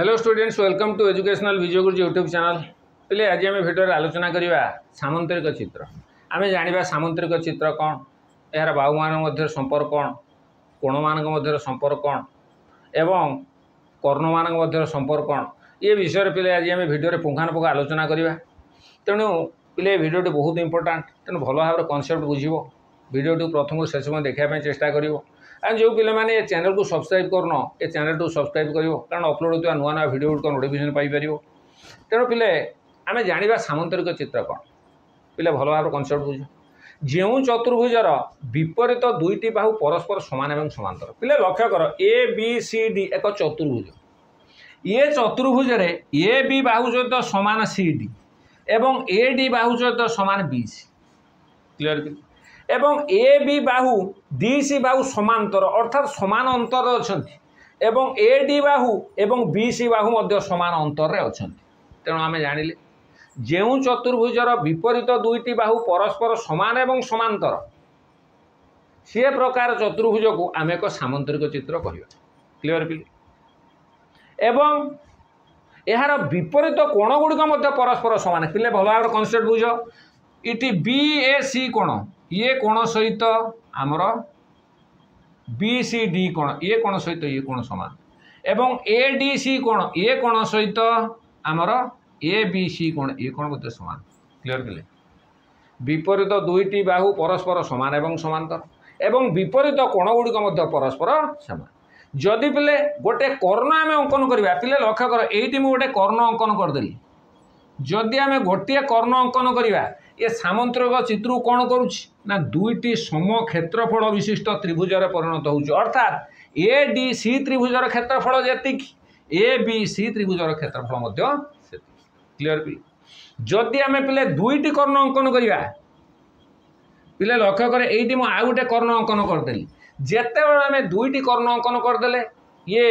hello students welcome to educational Vijay Guruji YouTube channel चेल आज आम भिडर आलोचना करवा सामुद्रिक चित्र आम जाना सामुद्रिक चित्र कौन यार बाबू मान संपर्क कौन कोण मान संपर्क कौन एवं कर्ण मान संपर्क कौन ये विषय पे आज आम भिडे पुंगानुपुख आलोचना करवा तेणु पे भिडटे बहुत इंपोर्टां तेनाली भल भाव कनसेप्ट बुझ भिडटू प्रथम शेष में देखापी चेस्टा करें ଆଉ ଯେଉଁ ପିଲାମାନେ ଏ ଚ୍ୟାନେଲକୁ ସବସ୍କ୍ରାଇବ୍ କରୁନ ଏ ଚ୍ୟାନେଲକୁ ସବସ୍କ୍ରାଇବ୍ କରିବ କାରଣ ଅପଲୋଡ଼ ହେଉଥିବା ନୂଆ ନୂଆ ଭିଡ଼ିଓ ଗୁଡ଼ିକ ନୋଟିଫିକେସନ୍ ପାଇପାରିବ ତେଣୁ ପିଲେ ଆମେ ଜାଣିବା ସାମନ୍ତରିକ ଚିତ୍ର କ'ଣ ପିଲେ ଭଲ ଭାବରେ କନସେପ୍ଟ ବୁଝ ଯେଉଁ ଚତୁର୍ଭୁଜର ବିପରୀତ ଦୁଇଟି ବାହୁ ପରସ୍ପର ସମାନ ଏବଂ ସମାନ୍ତର ପିଲେ ଲକ୍ଷ୍ୟ କର ଏ ବି ସି ଡି ଏକ ଚତୁର୍ଭୁଜ ଏ ଚତୁର୍ଭୁଜରେ ଏ ବି ବାହୁ ସହିତ ସମାନ ସି ଡି ଏବଂ ଏ ଡି ବାହୁ ସହିତ ସମାନ ବି ସି କ୍ଲିଅର କି এবং এ বি বাহু ডি সি বাহু সমান্তর অর্থাৎ সমান অন্তরে অনেক এবং এ ডি বাহু এবং বি সি বাহু মধ্য সমান অন্তরে অনেক তেমন আমি জাঁলে যে চতুর্ভুজর বিপরীত দুইটি বাহু পরস্পর সমান এবং সমান্তর সে প্রকার চতুর্ভুজক আমি এক সামন্তরিক চিত্র কহা ক্লিয়ার পিল এবং এর বিপরীত কোণগুড়ি পরস্পর সমান পিলে ভালো ভাবে কনসেপ্ট বুঝ ইটি বি এ সি কোণ ଇଏ କୋଣ ସହିତ ଆମର ବି ସି ଡି କୋଣ ଇଏ କୋଣ ସହିତ ଇଏ କୋଣ ସମାନ ଏବଂ ଏ ଡି ସି କୋଣ ଇଏ କୋଣ ସହିତ ଆମର ଏ ବି ସି କୋଣ ଇଏ କୋଣ ମଧ୍ୟ ସମାନ କ୍ଲିଅର କଲେ ବିପରୀତ ଦୁଇଟି ବାହୁ ପରସ୍ପର ସମାନ ଏବଂ ସମାନ୍ତର ଏବଂ ବିପରୀତ କୋଣଗୁଡ଼ିକ ମଧ୍ୟ ପରସ୍ପର ସମାନ ଯଦି ପିଲେ ଗୋଟେ କର୍ଣ୍ଣ ଆମେ ଅଙ୍କନ କରିବା ପିଲେ ଲକ୍ଷ୍ୟ କର ଏଇଠି ମୁଁ ଗୋଟେ କର୍ଣ୍ଣ ଅଙ୍କନ କରିଦେଲି ଯଦି ଆମେ ଗୋଟିଏ କର୍ଣ୍ଣ ଅଙ୍କନ କରିବା ଏ ସାମନ୍ତରକ ଚିତ୍ରକୁ କ'ଣ କରୁଛି ନା ଦୁଇଟି ସମ କ୍ଷେତ୍ରଫଳ ବିଶିଷ୍ଟ ତ୍ରିଭୁଜରେ ପରିଣତ ହେଉଛି ଅର୍ଥାତ୍ ଏ ଡି ସି ତ୍ରିଭୁଜର କ୍ଷେତ୍ରଫଳ ଯେତିକି ଏ ବି ସି ତ୍ରିଭୁଜର କ୍ଷେତ୍ରଫଳ ମଧ୍ୟ ସେତିକି କ୍ଲିଅର୍ ପିଲା ଯଦି ଆମେ ପିଲେ ଦୁଇଟି କର୍ଣ୍ଣ ଅଙ୍କନ କରିବା ପିଲେ ଲକ୍ଷ୍ୟ କରେ ଏଇଠି ମୁଁ ଆଉ ଗୋଟେ କର୍ଣ୍ଣ ଅଙ୍କନ କରିଦେଲି ଯେତେବେଳେ ଆମେ ଦୁଇଟି କର୍ଣ୍ଣ ଅଙ୍କନ କରିଦେଲେ ଇଏ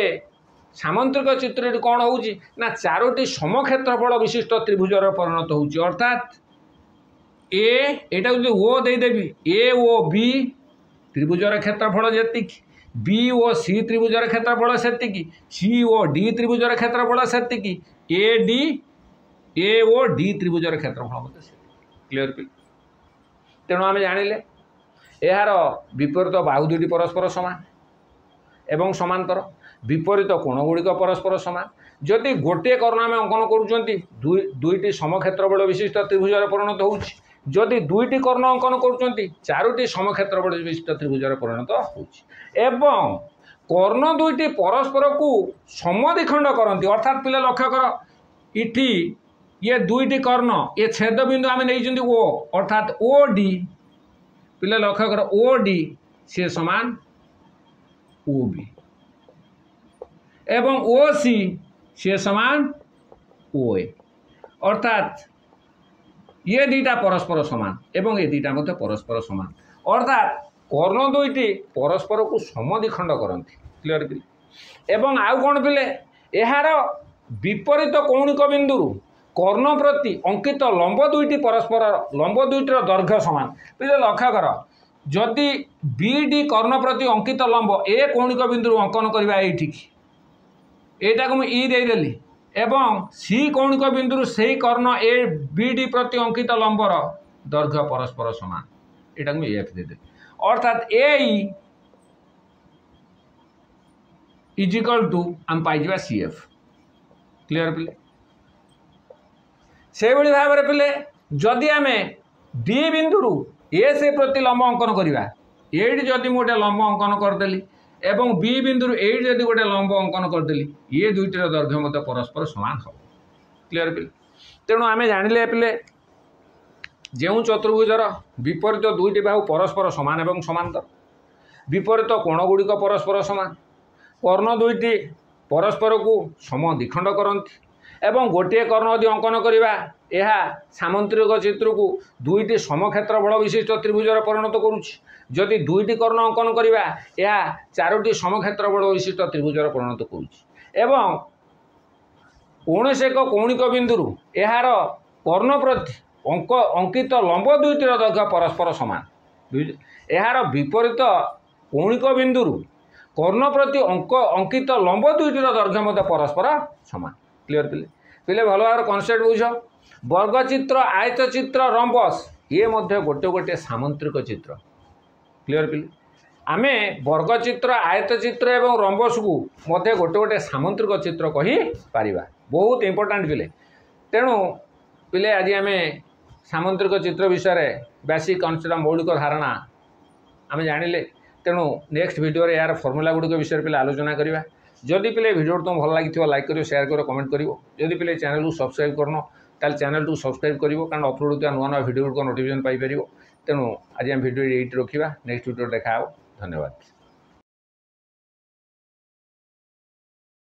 ସାମନ୍ତ୍ରିକ ଚିତ୍ରଟି କ'ଣ ହେଉଛି ନା ଚାରୋଟି ସମକ୍ଷେତ୍ରଫଳ ବିଶିଷ୍ଟ ତ୍ରିଭୁଜରେ ପରିଣତ ହେଉଛି ଅର୍ଥାତ୍ এ এটা যদি ও ଦେଇଦେବି এ ও বি ত্রিভুজর ক্ষেত্রফল যেতিকি বি ও সি ত্রিভুজর ক্ষেত্রফল সেতিকি সি ও ডি ত্রিভুজর ক্ষেত্রফল সেতিকি A D A O D ত্রিভুজর ক্ষেত্রফল মধ্যে সেতিকি ক্লিয়ার পিল তেণু আমি জাঁলে ଏହାର ବିପରୀତ ବାହୁ ଦୁଇଟି ପରସ୍ପର ସମାନ ଏବଂ ସମାନ୍ତର ବିପରୀତ କୋଣଗୁଡ଼ିକ ପରସ୍ପର ସମାନ ଯଦି ଗୋଟିଏ କର୍ଣ୍ଣ ଆମେ ଅଙ୍କନ କରୁଛନ୍ତି ଦୁଇ ଦୁଇଟି ସମକ୍ଷେତ୍ରବଳ ବିଶିଷ୍ଟ ତ୍ରିଭୁଜରେ ପରିଣତ ହେଉଛି ଯଦି ଦୁଇଟି କର୍ଣ୍ଣ ଅଙ୍କନ କରୁଛନ୍ତି ଚାରୋଟି ସମକ୍ଷେତ୍ର ବିଶିଷ୍ଟ ତ୍ରିଭୁଜରେ ପରିଣତ ହେଉଛି ଏବଂ କର୍ଣ୍ଣ ଦୁଇଟି ପରସ୍ପରକୁ ସମଦ୍ୱିଖଣ୍ଡ କରନ୍ତି ଅର୍ଥାତ୍ ପିଲା ଲକ୍ଷ୍ୟ କର ଇଠି ଇଏ ଦୁଇଟି କର୍ଣ୍ଣ ଇଏ ଛେଦବିନ୍ଦୁ ଆମେ ନେଇଛନ୍ତି ଓ ଅର୍ଥାତ୍ ଓ ଡି ପିଲା ଲକ୍ଷ୍ୟ କର ଓ ଡି ସିଏ ସମାନ ଓ ବି এবং ও সি সে সমান ও এ অর্থাৎ ইয়ে দুইটা পরস্পর সমান এবং এ দুইটা মধ্যে পরস্পর সমান অর্থাৎ কর্ণ দুইটি পরস্পরকু সমদ্বিখণ্ড করতে ক্লিয়ার কি এবং আউ কোণ পিলে এর বিপরীত কৌণিক বিন্দুর কর্ণ প্রতি অঙ্কিত লম্ব দুইটি পরস্পর লম্ব দুইটির দৈর্ঘ্য সমান পিলে লক্ষ্য কর যদি বিডি কর্ণ প্রতি অঙ্কিত লম্ব এ কৌণিক বিন্দু অঙ্কন করা এইটিকি এইটাকে মু ই দেইদেলি এবং সি কোণ কো বিন্দু সেই কর্ণ এ বি ডি প্রতি অঙ্কিত লম্বৰ দৰ্ধ পরস্পর সমান এটা আমি এক দি দেৰ অর্থাৎ এ ই ই ইকুৱেল টু আম পাই যা সি এফ ক্লিয়াৰ পলে সেই বুলি ভাৱৰে পলে যদি আমি ডি বিন্দুৰ এ ছে প্ৰতি লম্ব অঙ্কন কৰিবা এ যদি মই এটা লম্ব অঙ্কন কৰদেলি ଏବଂ ବି ବିନ୍ଦୁରୁ ଏଇଠି ଯଦି ଗୋଟେ ଲମ୍ବ ଅଙ୍କନ କରିଦେଲି ଇଏ ଦୁଇଟିର ଦୈର୍ଘ୍ୟ ମଧ୍ୟ ପରସ୍ପର ସମାନ ହେବ କ୍ଲିଅର୍ ପିଲେ ତେଣୁ ଆମେ ଜାଣିଲେ ପିଲେ ଯେଉଁ ଚତୁର୍ଭୁଜର ବିପରୀତ ଦୁଇଟି ବାହୁ ପରସ୍ପର ସମାନ ଏବଂ ସମାନ୍ତର ବିପରୀତ କୋଣଗୁଡ଼ିକ ପରସ୍ପର ସମାନ କର୍ଣ୍ଣ ଦୁଇଟି ପରସ୍ପରକୁ ସମ ଦ୍ୱିଖଣ୍ଡ କରନ୍ତି ଏବଂ ଗୋଟିଏ କର୍ଣ୍ଣ ଯଦି ଅଙ୍କନ କରିବା ଏହା ସାମନ୍ତ୍ରିକ ଚିତ୍ରକୁ ଦୁଇଟି ସମକ୍ଷେତ୍ର ବଳ ବିଶିଷ୍ଟ ତ୍ରିଭୁଜରେ ପରିଣତ କରୁଛି ଯଦି ଦୁଇଟି କର୍ଣ୍ଣ ଅଙ୍କନ କରିବା ଏହା ଚାରୋଟି ସମକ୍ଷେତ୍ର ବଳ ବିଶିଷ୍ଟ ତ୍ରିଭୁଜରେ ପରିଣତ କରୁଛି ଏବଂ କୌଣସି ଏକ କୌଣିକ ବିନ୍ଦୁରୁ ଏହାର କର୍ଣ୍ଣ ପ୍ରତି ଅଙ୍କ ଅଙ୍କିତ ଲମ୍ବ ଦୁଇଟିର ଦୈର୍ଘ୍ୟ ପରସ୍ପର ସମାନ ଏହାର ବିପରୀତ କୌଣିକ ବିନ୍ଦୁରୁ କର୍ଣ୍ଣ ପ୍ରତି ଅଙ୍କ ଅଙ୍କିତ ଲମ୍ବ ଦୁଇଟିର ଦୈର୍ଘ୍ୟ ମଧ୍ୟ ପରସ୍ପର ସମାନ କ୍ଲିଅର ପିଲେ ପିଲେ ଭଲ ଭାବରେ କନସେପ୍ଟ ବୁଝ ବର୍ଗଚିତ୍ର ଆୟତଚିତ୍ର ରମ୍ବସ୍ ଇଏ ମଧ୍ୟ ଗୋଟେ ଗୋଟେ ସାମନ୍ତ୍ରିକ ଚିତ୍ର କ୍ଲିଅର୍ ପିଲି ଆମେ ବର୍ଗଚିତ୍ର ଆୟତଚିତ୍ର ଏବଂ ରମ୍ବସ୍କୁ ମଧ୍ୟ ଗୋଟେ ଗୋଟେ ସାମନ୍ତ୍ରିକ ଚିତ୍ର କହିପାରିବା ବହୁତ ଇମ୍ପୋର୍ଟାଣ୍ଟ ପିଲେ ତେଣୁ ପିଲେ ଆଜି ଆମେ ସାମନ୍ତ୍ରିକ ଚିତ୍ର ବିଷୟରେ ବେସିକ୍ ଅଂଶଟା ମୌଳିକ ଧାରଣା ଆମେ ଜାଣିଲେ ତେଣୁ ନେକ୍ସଟ ଭିଡ଼ିଓରେ ଏହାର ଫର୍ମୁଲା ଗୁଡ଼ିକ ବିଷୟରେ ପିଲା ଆଲୋଚନା କରିବା ଯଦି ପିଲେ ଭିଡ଼ିଓଟି ତୁମ ଭଲ ଲାଗିଥିବ ଲାଇକ୍ କରିବ ସେୟାର କରିବ କମେଣ୍ଟ କରିବ ଯଦି ପିଲେ ଚ୍ୟାନେଲକୁ ସବସ୍କ୍ରାଇବ୍ କରନ তাহলে ଚ୍ୟାନେଲ୍ଟିକୁ ସବସ୍କ୍ରାଇବ୍ କରିବ କାରଣ ଅପଲୋଡ଼ ହେଉଥିବା ନୂଆ ନୂଆ ଭିଡ଼ିଓଗୁଡ଼ିକ ନୋଟିଫିକେସନ୍ ପାଇପାରିବ ତେଣୁ ଆଜି ଆମେ ଭିଡ଼ିଓ ଏଇଠି ରଖିବା ନେକ୍ସଟ ଭିଡ଼ିଓ ଦେଖାହେବ ଧନ୍ୟବାଦ